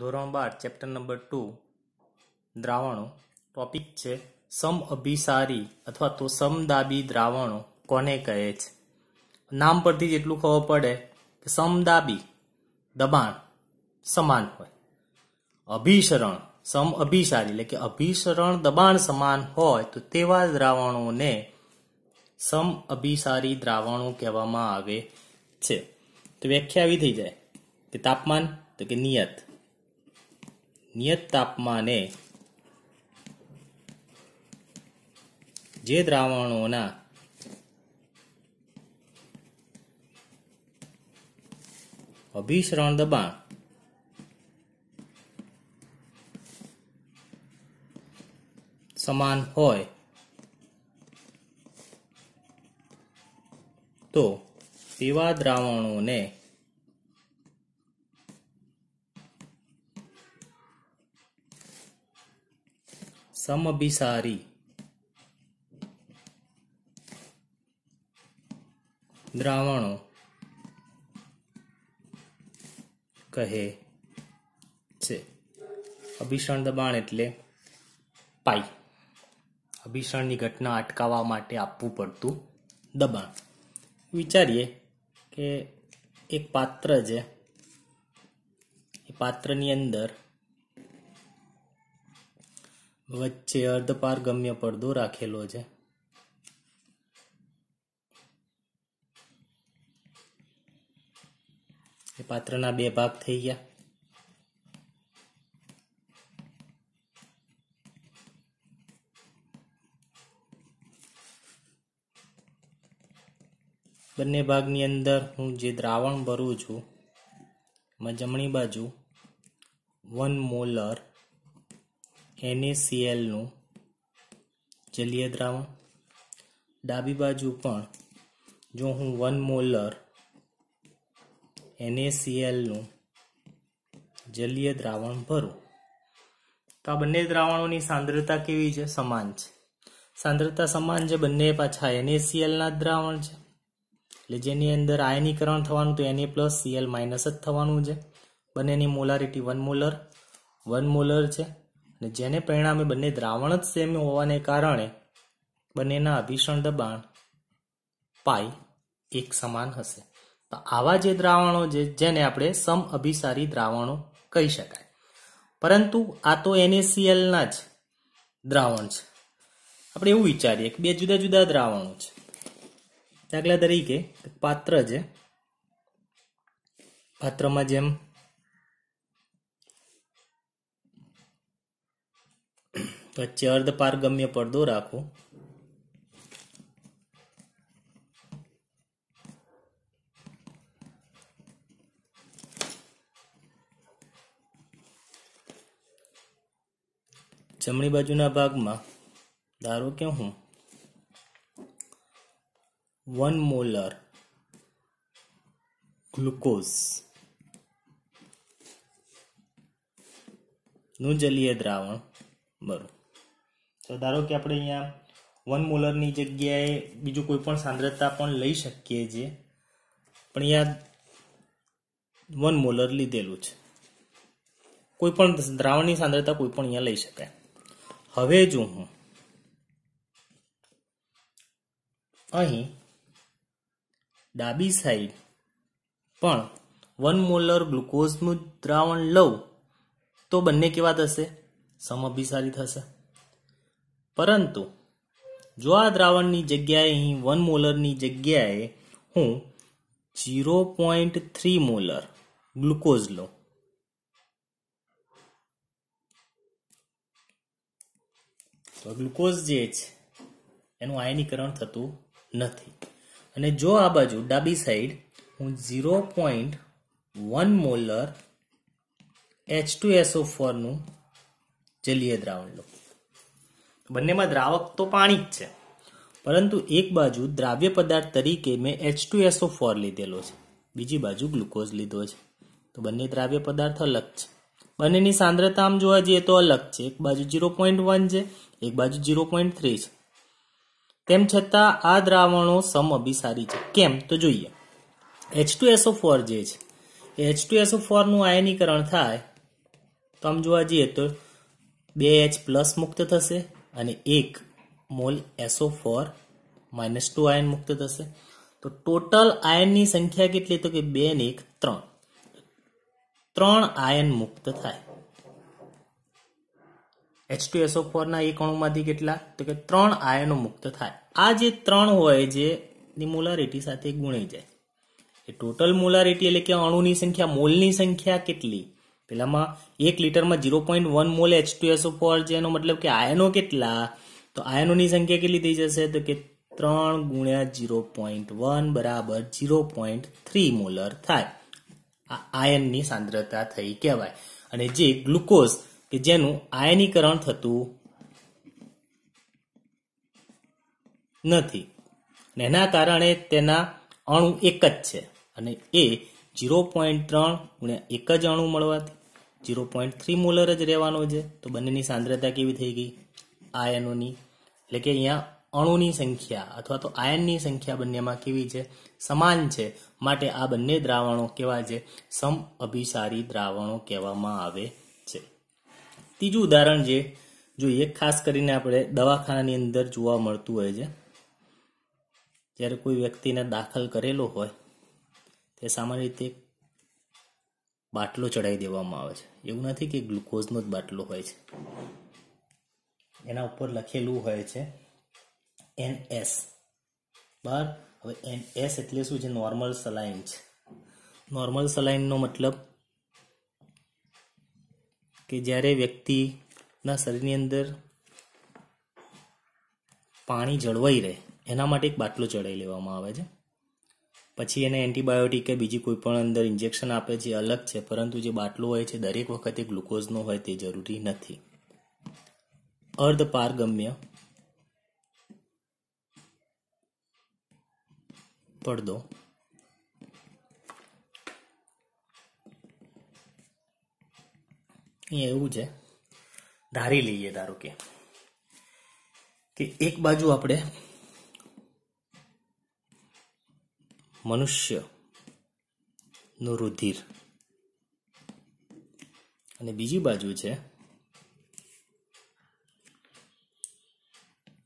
ધોરણ બાર chapter number two દ્રાવણો ટોપિક છે સમ અભિસારી અથવા તો સમદાબી દ્રાવણો કોને કહે છે નામ પરથી જ એટલું ખબર પડે કે સમદાબી દબાણ સમાન હોય અભિસરણ સમ અભિસારી એટલે કે અભિસરણ દબાણ સમાન હોય તો તેવા દ્રાવણોને સમ અભિસારી દ્રાવણો કહેવામાં આવે છે તો વ્યાખ્યા આવી થઈ જાય કે તાપમાન તો કે નિયત નિયત તાપમાને જે દ્રાવણોના અભિસરણ દબાણ સમાન હોય તો તેવા દ્રાવણોને સમબિસારી દ્રાવણો કહે છે અભિષણ દબાણ એટલે પાઈ અભિષણની ઘટના અટકાવવા માટે આપવું પડતું દબાણ વિચારીએ કે એક પાત્ર છે એ પાત્રની અંદર વચ્ચે અર્ધપારગમ્ય પડદો રાખેલો છે એ પાત્રના બે ભાગ થઈ ગયા બંને ભાગની અંદર હું જે દ્રાવણ ભરું છું એમાં જમણી બાજુ વન મોલર એનએસીએલનું જલીય દ્રાવણ ડાબી બાજુ પણ જો હું વન મોલર એનએસીએલનું જલીય દ્રાવણ ભરું તો આ બંને દ્રાવણોની સાંદ્રતા કેવી છે સમાન છે સાંદ્રતા સમાન છે બંને પાછા એનએસીએલના દ્રાવણ છે એટલે જેની અંદર આયનીકરણ થવાનું તો એને પ્લસ સીએલ માઇનસ જ થવાનું છે બંનેની molarity one molar one molar છે ને જેને પરિણામે બંને દ્રાવણ જ સેમ હોવાને કારણે બંનેના અભિષણ દબાણ પાઈ એક સમાન હશે તો આવા જે દ્રાવણો જે જેને આપણે સમ અભિસારી દ્રાવણો કહી શકાય પરંતુ આ તો એનએસીએલના જ દ્રાવણ છે આપણે એવું વિચારીએ કે બે જુદા જુદા દ્રાવણો છે દાખલા તરીકે પાત્ર છે પાત્રમાં જેમ વચ્ચે અર્ધ પારગમ્ય પડદો રાખો જમણી બાજુના ભાગમાં ધારો કે હું વન મોલર ગ્લુકોઝ નું જલીય દ્રાવણ ભરું તો ધારો કે આપણે અહીંયા વન મોલરની જગ્યાએ બીજું કોઈ પણ સાંદ્રતા પણ લઈ શકીએ છીએ પણ અહીંયા વન મોલર લીધેલું છે કોઈ પણ દ્રાવણની સાંદ્રતા કોઈ પણ અહીંયા લઈ શકાય હવે જો હું અહીં ડાબી સાઈડ પણ વન મોલર ગ્લુકોઝનું દ્રાવણ લઉં તો બંને કેવા થશે સમ અભિસારી થશે પરંતુ જો આ દ્રાવણની જગ્યાએ અહીં વન મોલરની જગ્યાએ હું zero point three molar glucose લો તો ગ્લુકોઝ જે છે એનું આયનીકરણ થતું નથી અને જો આ બાજુ ડાબી સાઈડ હું zero point one molar H two SO ફોરનું જલીય દ્રાવણ લઉં બંનેમાં દ્રાવક તો પાણી જ છે પરંતુ એક બાજુ દ્રાવ્ય પદાર્થ તરીકે મેં એચ ટુ એસઓ ફોર લીધેલો છે બીજી બાજુ ગ્લુકોઝ લીધો છે તો બંને દ્રાવ્ય પદાર્થ અલગ છે બંનેની સાંદ્રતા આમ જોવા જઈએ તો અલગ છે એક બાજુ ઝીરો પોઈન્ટ વન છે એક બાજુ ઝીરો પોઈન્ટ થ્રી છે તેમ છતાં આ દ્રાવણો સમ અભિસારી છે કેમ તો જોઈએ એચ ટુ એસઓ ફોર જે છે એચ ટુ એસઓ ફોરનું આયનીકરણ થાય તો આમ જોવા જઈએ તો બે એચ પ્લસ મુક્ત થશે અને એક mole SO four minus two આયન મુક્ત થશે તો ટોટલ આયનની સંખ્યા કેટલી તો કે બે ને એક ત્રણ ત્રણ આયન મુક્ત થાય એચ ટુ એસો ફોરના એક અણુમાંથી કેટલા તો કે ત્રણ આયનો મુક્ત થાય આ જે ત્રણ હોય જે ની મોલારિટી સાથે ગુણાઈ જાય એ ટોટલ મોલારિટી એટલે કે અણુની સંખ્યા મોલની સંખ્યા કેટલી પહેલામાં એક લીટરમાં zero point one mole H two SO four છે એનો મતલબ કે આયનો કેટલા તો આયનોની સંખ્યા કેટલી થઈ જશે તો કે ત્રણ ગુણ્યા ઝીરો પોઈન્ટ વન બરાબર ઝીરો પોઈન્ટ થ્રી મોલર થાય આ આયનની સાંદ્રતા થઈ કહેવાય અને જે ગ્લુકોઝ કે જેનું આયનીકરણ થતું નથી એના કારણે તેના અણુ એક જ છે અને એ ઝીરો પોઈન્ટ ત્રણ ગુણ્યા એક જ અણુ મળવાથી જીરો પોઈન્ટ થ્રી મોલર જ રહેવાનો છે તો બંનેની સાંદ્રતા કેવી થઈ ગઈ આયનોની એટલે કે અહીંયા અણુની સંખ્યા અથવા તો આયનની સંખ્યા બંનેમાં કેવી છે સમાન છે માટે આ બંને દ્રાવણો કેવા છે સમ અભિસારી દ્રાવણો કહેવામાં આવે છે ત્રીજું ઉદાહરણ જે જોઈએ ખાસ કરીને આપણે દવાખાનાની અંદર જોવા મળતું હોય છે જ્યારે કોઈ વ્યક્તિને દાખલ કરેલો હોય તે સામાન્ય રીતે બાટલો ચડાવી દેવામાં આવે છે એવું નથી કે ગ્લુકોઝનો જ બાટલો હોય છે એના ઉપર લખેલું હોય છે એન એસ બરાબર હવે એન એસ એટલે શું છે નોર્મલ સલાઈન છે નોર્મલ સલાઈનનો મતલબ કે જ્યારે વ્યક્તિના શરીરની અંદર પાણી જળવાઈ રહે એના માટે એક બાટલો ચડાવી લેવામાં આવે છે પછી એને એન્ટીબાયોટિક કે બીજી કોઈ પણ અંદર ઇન્જેક્શન આપે છે અલગ છે પરંતુ જે બાટલો હોય છે દરેક વખતે ગ્લુકોઝનો હોય તે જરૂરી નથી અર્ધ પારગમ્ય પડદો અહીંયા એવું છે ધારી લઈએ ધારો કે એક બાજુ આપણે મનુષ્યનું રુધિર અને બીજી બાજુ છે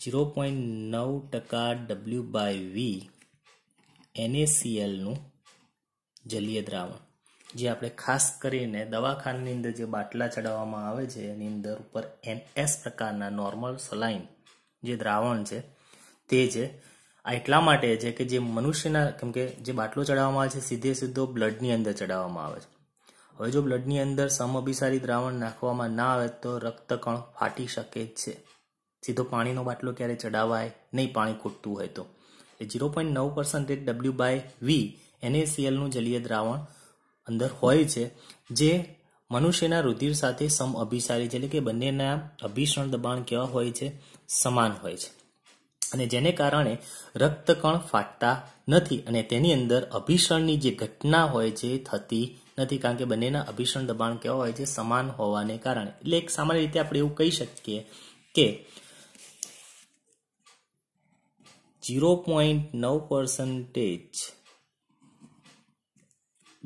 ઝીરો પોઈન્ટ નવ ટકા ડબલ્યુ બાય વી એનએસીએલનું જલીય દ્રાવણ જે આપણે ખાસ કરીને દવાખાનાની અંદર જે બાટલા ચડાવવામાં આવે છે એની અંદર ઉપર એનએસ પ્રકારના નોર્મલ સલાઈન જે દ્રાવણ છે તે છે આ એટલા માટે છે કે જે મનુષ્યના કેમ કે જે બાટલો ચડાવવામાં આવે છે સીધે સીધો બ્લડની અંદર ચડાવવામાં આવે છે હવે જો બ્લડની અંદર સમઅભિસારી દ્રાવણ નાખવામાં ના આવે તો રક્તકણ ફાટી શકે છે સીધો પાણીનો બાટલો ક્યારે ચડાવાય નહીં પાણી ખૂટતું હોય તો એ ઝીરો પોઈન્ટ નવ પર્સન્ટેજ ડબલ્યુ બાય વી એનએસીએલનું જલીય દ્રાવણ અંદર હોય છે જે મનુષ્યના રુધિર સાથે સમ અભિસારી છે એટલે કે બંનેના અભિષણ દબાણ કેવા હોય છે સમાન હોય છે અને જેને કારણે રક્તકણ ફાટતા નથી અને તેની અંદર અભિષણની જે ઘટના હોય છે થતી નથી કારણ કે બંનેના અભિષણ દબાણ કેવા હોય છે સમાન હોવાને કારણે એટલે એક સામાન્ય રીતે આપણે એવું કહી શકીએ કે જીરો પોઈન્ટ નવ પર્સન્ટેજ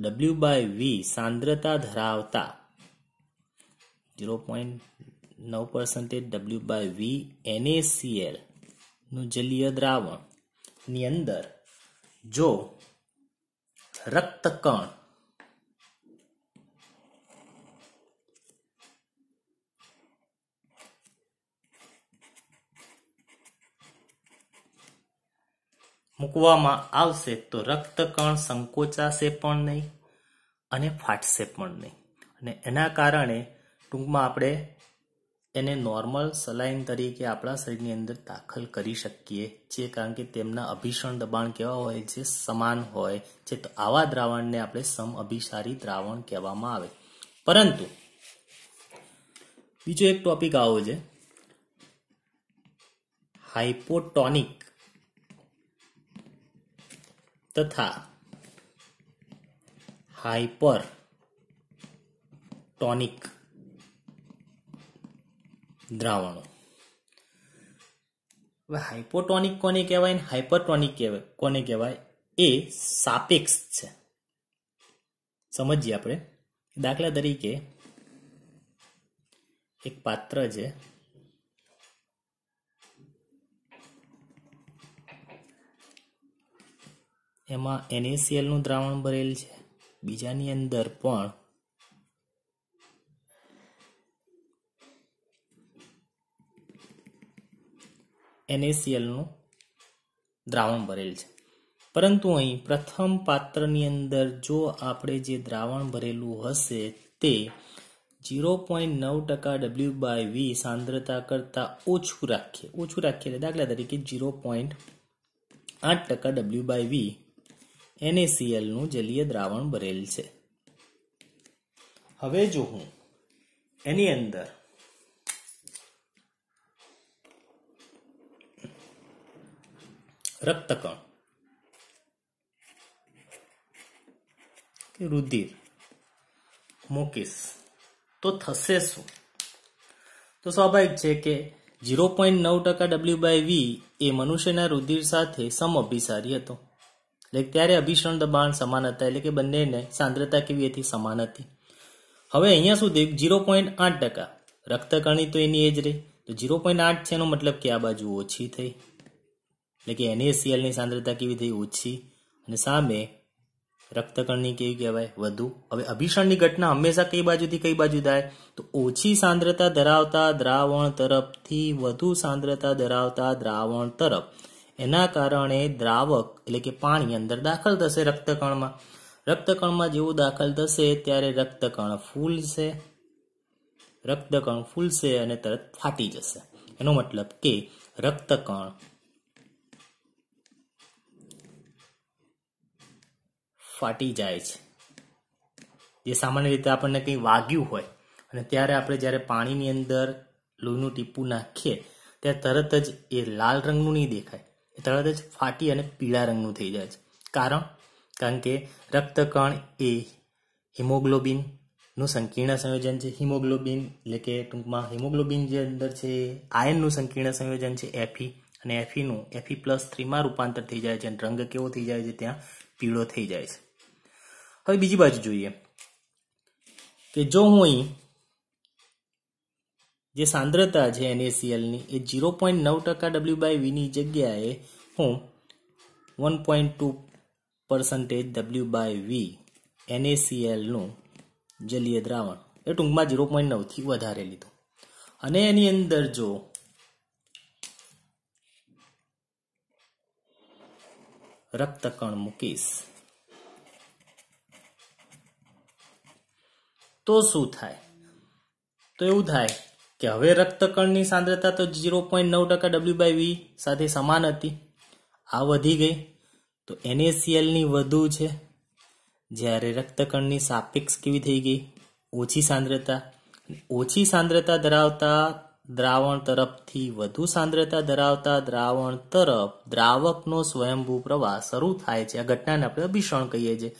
ડબલ્યુ બાય વી સાંદ્રતા ધરાવતા જીરો પોઈન્ટ નવ percentage W by V NaCl નું જલીય દ્રાવણ ની અંદર જો રક્તકણ મૂકવામાં આવશે તો રક્તકણ સંકોચાશે પણ નહીં અને ફાટશે પણ નહીં અને એના કારણે ટૂંકમાં આપણે એને નોર્મલ સલાઈન તરીકે આપણા શરીરની અંદર દાખલ કરી શકીએ છીએ કારણ કે તેમના અભિષણ દબાણ કેવા હોય છે સમાન હોય છે તો આવા દ્રાવણને આપણે સમ અભિસારી દ્રાવણ કહેવામાં આવે પરંતુ બીજો એક ટોપિક આવો છે હાઇપોટોનિક તથા હાઇપર ટોનિક દ્રાવણો હવે હાઇપોટોનિક કોને કહેવાય ને હાઇપરટોનિક કહેવાય કોને કહેવાય એ સાપેક્ષ છે સમજીએ આપણે દાખલા તરીકે એક પાત્ર છે એમાં એનએસીએલનું દ્રાવણ ભરેલ છે બીજાની અંદર પણ એનએસીએલનું દ્રાવણ ભરેલ છે પરંતુ અહીં પ્રથમ પાત્રની અંદર જો આપણે જે દ્રાવણ ભરેલું હશે તે જીરો પોઈન્ટ નવ ટકા ડબલ્યુ બાય વી સાંદ્રતા કરતાં ઓછું રાખીએ ઓછું રાખીએ એટલે દાખલા તરીકે ઝીરો પોઈન્ટ આઠ ટકા ડબલ્યુ બાય વી એનએસીએલનું જલીય દ્રાવણ ભરેલ છે હવે જો હું એની અંદર રક્તકણ કે રુધિર મૂકીશ તો થશે શું તો સ્વાભાવિક છે કે ઝીરો પોઈન્ટ નવ ટકા ડબલ્યુ બાય વી એ મનુષ્યના રુધિર સાથે સમઅભિસારી હતો એટલે ત્યારે અભિષણ દબાણ સમાન હતા એટલે કે બંનેને સાંદ્રતા કેવી હતી સમાન હતી હવે અહીંયા સુધી ઝીરો પોઈન્ટ આઠ ટકા રક્તકણી તો એની એ જ રહી તો ઝીરો પોઈન્ટ આઠ છે એનો મતલબ કે આ બાજુ ઓછી થઈ એટલે કે એનએસીએલની સાંદ્રતા કેવી થઈ ઓછી અને સામે રક્તકણની કેવી કહેવાય વધુ હવે અભિષણની ઘટના હંમેશા કઈ બાજુથી કઈ બાજુ થાય તો ઓછી સાંદ્રતા ધરાવતા દ્રાવણ તરફથી વધુ સાંદ્રતા ધરાવતા દ્રાવણ તરફ એના કારણે દ્રાવક એટલે કે પાણી અંદર દાખલ થશે રક્તકણમાં રક્તકણમાં જેવું દાખલ થશે ત્યારે રક્તકણ ફૂલશે રક્તકણ ફૂલશે અને તરત ફાટી જશે એનો મતલબ કે રક્તકણ ફાટી જાય છે જે સામાન્ય રીતે આપણને કંઈ વાગ્યું હોય અને ત્યારે આપણે જ્યારે પાણીની અંદર લોહીનું ટીપું નાખીએ ત્યારે તરત જ એ લાલ રંગનું નહીં દેખાય એ તરત જ ફાટી અને પીળા રંગનું થઈ જાય છે કારણ કારણ કે રક્તકણ એ હિમોગ્લોબિનનું સંકીર્ણ સંયોજન છે હિમોગ્લોબિન એટલે કે ટૂંકમાં હિમોગ્લોબિન જે અંદર છે એ આયનનું સંકીર્ણ સંયોજન છે એફી અને એફીનું એફી પ્લસ થ્રીમાં રૂપાંતર થઈ જાય છે અને રંગ કેવો થઈ જાય છે ત્યાં પીળો થઈ જાય છે હવે બીજી બાજુ જોઈએ કે જો હું અહીં જે સાંદ્રતા છે એનએસીએલની એ ઝીરો પોઈન્ટ નવ ટકા ડબલ્યુ બાય વીની જગ્યાએ હું one point two percentage W by V એનએસીએલનું જલીય દ્રાવણ એ ટૂંકમાં ઝીરો પોઈન્ટ નવથી વધારે લીધું અને એની અંદર જો રક્તકણ મૂકીશ તો શું થાય તો એવું થાય કે હવે રક્તકણની સાંદ્રતા તો ઝીરો પોઈન્ટ નવ ટકા ડબલ્યુ બાય વી સાથે સમાન હતી આ વધી ગઈ તો એનએસીએલની વધુ છે જ્યારે રક્તકણની સાપેક્ષ કેવી થઈ ગઈ ઓછી સાંદ્રતા ઓછી સાંદ્રતા ધરાવતા દ્રાવણ તરફથી વધુ સાંદ્રતા ધરાવતા દ્રાવણ તરફ દ્રાવકનો સ્વયંભૂ પ્રવાહ શરૂ થાય છે આ ઘટનાને આપણે અભિષણ કહીએ છીએ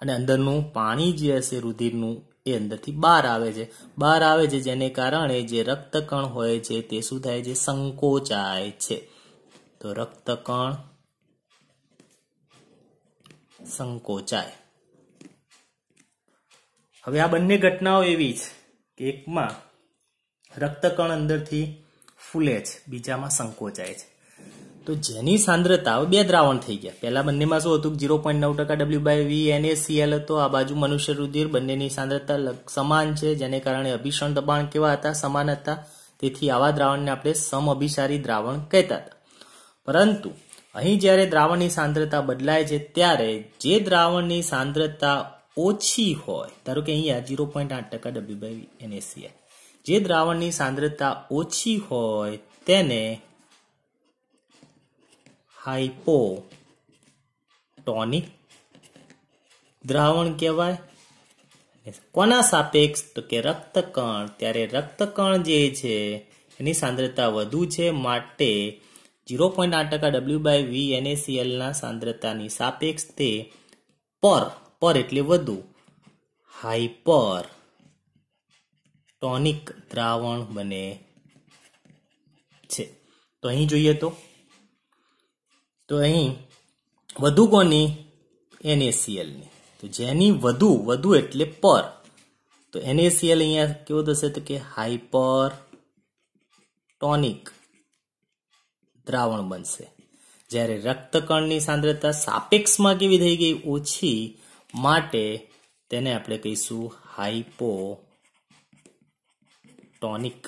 અને અંદરનું પાણી જે હશે રુધિરનું એ અંદરથી બહાર આવે છે બહાર આવે છે જેને કારણે જે રક્તકણ હોય છે તે શું થાય છે સંકોચાય છે તો રક્તકણ સંકોચાય હવે આ બંને ઘટનાઓ એવી છે કે એકમાં રક્તકણ અંદરથી ફૂલે છે બીજામાં સંકોચાય છે તો જેની સાંદ્રતા બે દ્રાવણ થઈ ગયા પહેલા બંનેમાં શું હતું ઝીરો પોઈન્ટ નવ ટકા ડબલ્યુ બાય વી એને સીએલ હતો આ બાજુ મનુષ્ય રુધિર બંનેની સાંદ્રતા સમાન છે જેને કારણે અભિષણ દબાણ કેવા હતા સમાન હતા તેથી આવા દ્રાવણને આપણે સમઅભિસારી દ્રાવણ કહેતા હતા પરંતુ અહીં જ્યારે દ્રાવણની સાંદ્રતા બદલાય છે ત્યારે જે દ્રાવણની સાંદ્રતા ઓછી હોય ધારો કે અહીંયા જીરો પોઈન્ટ આઠ ટકા ડબલ્યુ બાય એનએસીઆઈ જે દ્રાવણની સાંદ્રતા ઓછી હોય તેને હાઇપોટોનિક દ્રાવણ કહેવાય કોના સાપેક્ષ તો કે રક્તકણ ત્યારે રક્તકણ જે છે એની સાંદ્રતા વધુ છે માટે ઝીરો પોઈન્ટ આઠ ટકા ડબલ્યુ બાય વી એનએસીએલના સાંદ્રતાની સાપેક્ષ તે પર પર એટલે વધુ હાઈપર ટોનિક દ્રાવણ બને છે તો અહીં જોઈએ તો તો અહીં વધુ કોની એનએસીએલની તો જેની વધુ વધુ એટલે પર તો એનએસીએલ અહીંયા કેવું થશે તો કે હાઈપર ટોનિક દ્રાવણ બનશે જ્યારે રક્તકણની સાંદ્રતા સાપેક્ષમાં કેવી થઈ ગઈ ઓછી માટે તેને આપણે કહીશું ટોનિક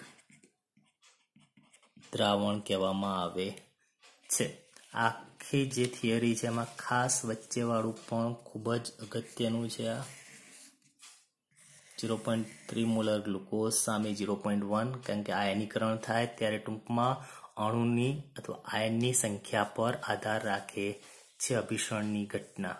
દ્રાવણ કહેવામાં આવે છે આ આખી જે થિયરી છે એમાં ખાસ વચ્ચેવાળું પણ ખૂબ જ અગત્યનું છે આ zero point three molar glucose સામે ઝીરો પોઈન્ટ વન કારણ કે આયનીકરણ થાય ત્યારે ટૂંકમાં અણુની અથવા આયનની સંખ્યા પર આધાર રાખે છે અભિષણની ઘટના